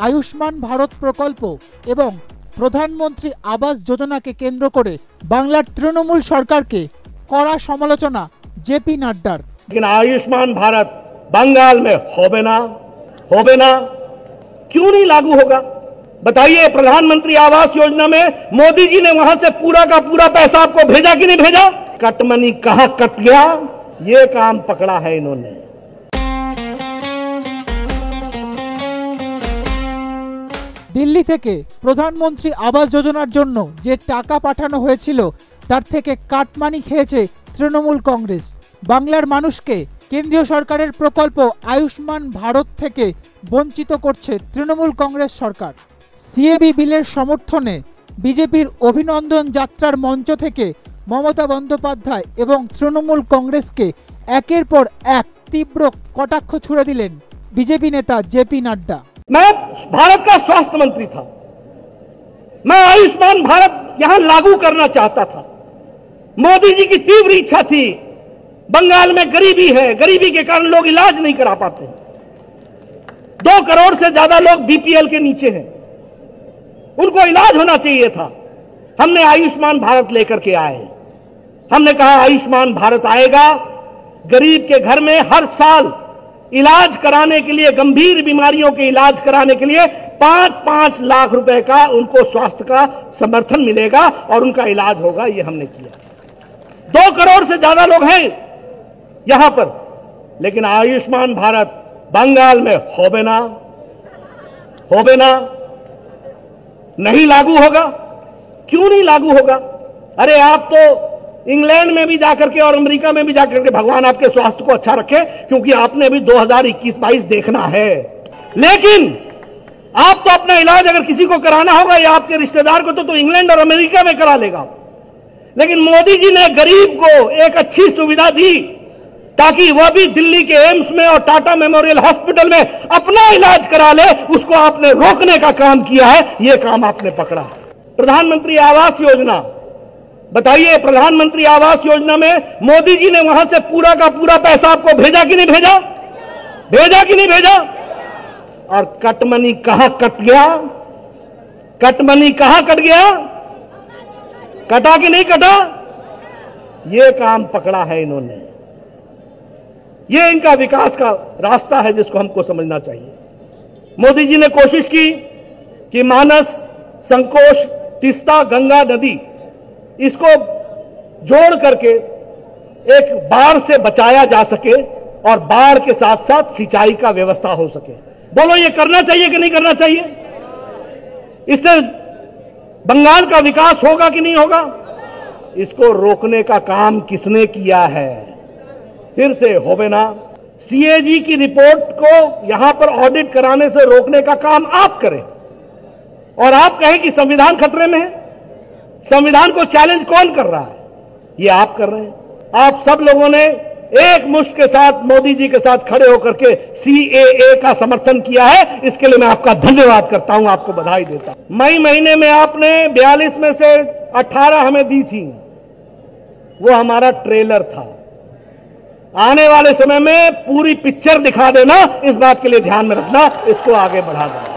आयुष्मान प्रकल्प एवं प्रधानमंत्री आवास योजना के केंद्र কেন্দ্র করে तृणमूल सरकार के कड़ा समालोचना जेपी নাড্ডার लेकिन आयुष्मान भारत बंगाल में हो बेना, क्यों नहीं लागू होगा बताइए प्रधानमंत्री आवास योजना में मोदी जी ने वहां से पूरा का पूरा पैसा आपको भेजा कि नहीं भेजा कटमनी कहा कट गया ये काम पकड़ा है इन्होंने দিল্লি থেকে প্রধানমন্ত্রী আবাস যোজনার জন্য যে টাকা পাঠানো হয়েছিল তার থেকে কাটমানি খেয়েছে তৃণমূল কংগ্রেস বাংলার মানুষকে কেন্দ্রীয় সরকারের প্রকল্প আয়ুষ্মান ভারত থেকে বঞ্চিত করছে তৃণমূল কংগ্রেস সরকার সিএবি বিলের সমর্থনে বিজেপির অভিনন্দন যাত্রার মঞ্চ থেকে মমতা বন্দ্যোপাধ্যায় এবং তৃণমূল কংগ্রেসকে একের পর এক তীব্র কটাক্ষ ছুড়ে দিলেন বিজেপি নেতা জেপি নাড্ডা मैं भारत का स्वास्थ्य मंत्री था मैं आयुष्मान भारत यहां लागू करना चाहता था मोदी जी की तीव्र इच्छा थी बंगाल में गरीबी है गरीबी के कारण लोग इलाज नहीं करा पाते दो करोड़ से ज्यादा लोग बीपीएल के नीचे हैं उनको इलाज होना चाहिए था हमने आयुष्मान भारत लेकर के आए हमने कहा आयुष्मान भारत आएगा गरीब के घर में हर साल इलाज कराने के लिए गंभीर बीमारियों के इलाज कराने के लिए पांच पांच लाख रुपए का उनको स्वास्थ्य का समर्थन मिलेगा और उनका इलाज होगा ये हमने किया दो करोड़ से ज्यादा लोग हैं यहां पर लेकिन आयुष्मान भारत बंगाल में होबेना होबेना नहीं लागू होगा क्यों नहीं लागू होगा अरे आप तो इंग्लैंड में भी जाकर के और अमेरिका में भी जाकर के भगवान आपके स्वास्थ्य को अच्छा रखे क्योंकि आपने भी 2021-22 देखना है लेकिन आप तो अपना इलाज अगर किसी को कराना होगा या आपके रिश्तेदार को तो, तो इंग्लैंड और अमेरिका में करा लेगा लेकिन मोदी जी ने गरीब को एक अच्छी सुविधा दी ताकि वह भी दिल्ली के एम्स में और टाटा मेमोरियल हॉस्पिटल में अपना इलाज करा ले उसको आपने रोकने का काम किया है यह काम आपने पकड़ा प्रधानमंत्री आवास योजना बताइए प्रधानमंत्री आवास योजना में मोदी जी ने वहां से पूरा का पूरा पैसा आपको भेजा कि नहीं भेजा भेजा कि नहीं भेजा और कटमनी कहा कट गया कटमनी कहा कट गया कटा कि नहीं कटा ये काम पकड़ा है इन्होंने ये इनका विकास का रास्ता है जिसको हमको समझना चाहिए मोदी जी ने कोशिश की कि मानस संकोष तिस्ता गंगा नदी इसको जोड़ करके एक बाढ़ से बचाया जा सके और बाढ़ के साथ साथ सिंचाई का व्यवस्था हो सके बोलो ये करना चाहिए कि नहीं करना चाहिए इससे बंगाल का विकास होगा कि नहीं होगा इसको रोकने का काम किसने किया है फिर से हो ना सीएजी की रिपोर्ट को यहां पर ऑडिट कराने से रोकने का काम आप करें और आप कहें कि संविधान खतरे में है संविधान को चैलेंज कौन कर रहा है ये आप कर रहे हैं आप सब लोगों ने एक मुश्त के साथ मोदी जी के साथ खड़े होकर के सीएए का समर्थन किया है इसके लिए मैं आपका धन्यवाद करता हूं आपको बधाई देता हूं मई महीने में आपने 42 में से 18 हमें दी थी वो हमारा ट्रेलर था आने वाले समय में पूरी पिक्चर दिखा देना इस बात के लिए ध्यान में रखना इसको आगे बढ़ा देना